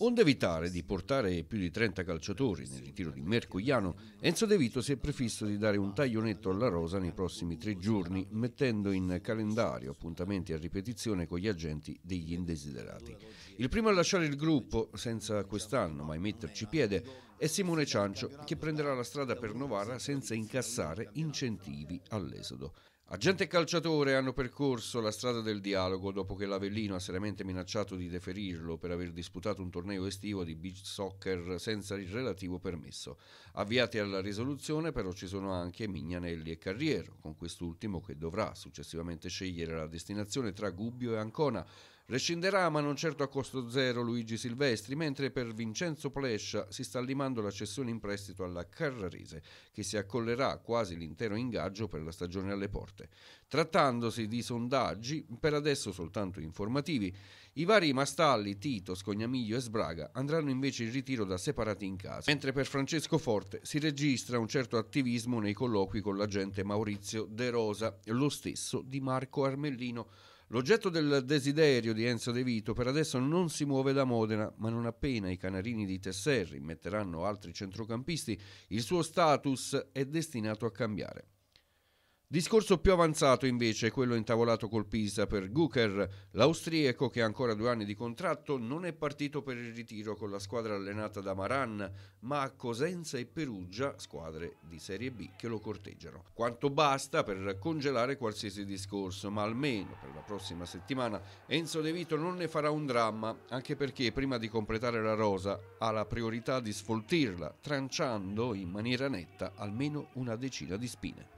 Onde evitare di portare più di 30 calciatori nel ritiro di Mercogliano, Enzo De Vito si è prefisso di dare un taglionetto alla rosa nei prossimi tre giorni, mettendo in calendario appuntamenti a ripetizione con gli agenti degli indesiderati. Il primo a lasciare il gruppo, senza quest'anno mai metterci piede, è Simone Ciancio, che prenderà la strada per Novara senza incassare incentivi all'esodo. Agente e calciatore hanno percorso la strada del dialogo dopo che l'Avellino ha seriamente minacciato di deferirlo per aver disputato un torneo estivo di beach soccer senza il relativo permesso. Avviati alla risoluzione però ci sono anche Mignanelli e Carriero, con quest'ultimo che dovrà successivamente scegliere la destinazione tra Gubbio e Ancona, Rescinderà ma non certo a costo zero Luigi Silvestri, mentre per Vincenzo Plescia si sta limando la cessione in prestito alla Carrarese, che si accollerà quasi l'intero ingaggio per la stagione alle porte. Trattandosi di sondaggi, per adesso soltanto informativi, i vari Mastalli, Tito, Scognamiglio e Sbraga andranno invece in ritiro da separati in casa, mentre per Francesco Forte si registra un certo attivismo nei colloqui con l'agente Maurizio De Rosa, lo stesso di Marco Armellino. L'oggetto del desiderio di Enzo De Vito per adesso non si muove da Modena, ma non appena i canarini di Tesserri metteranno altri centrocampisti, il suo status è destinato a cambiare. Discorso più avanzato invece è quello intavolato col Pisa per Guker, l'austriaco che ha ancora due anni di contratto non è partito per il ritiro con la squadra allenata da Maran, ma a Cosenza e Perugia, squadre di Serie B che lo corteggiano. Quanto basta per congelare qualsiasi discorso, ma almeno per la prossima settimana Enzo De Vito non ne farà un dramma, anche perché prima di completare la rosa ha la priorità di sfoltirla, tranciando in maniera netta almeno una decina di spine.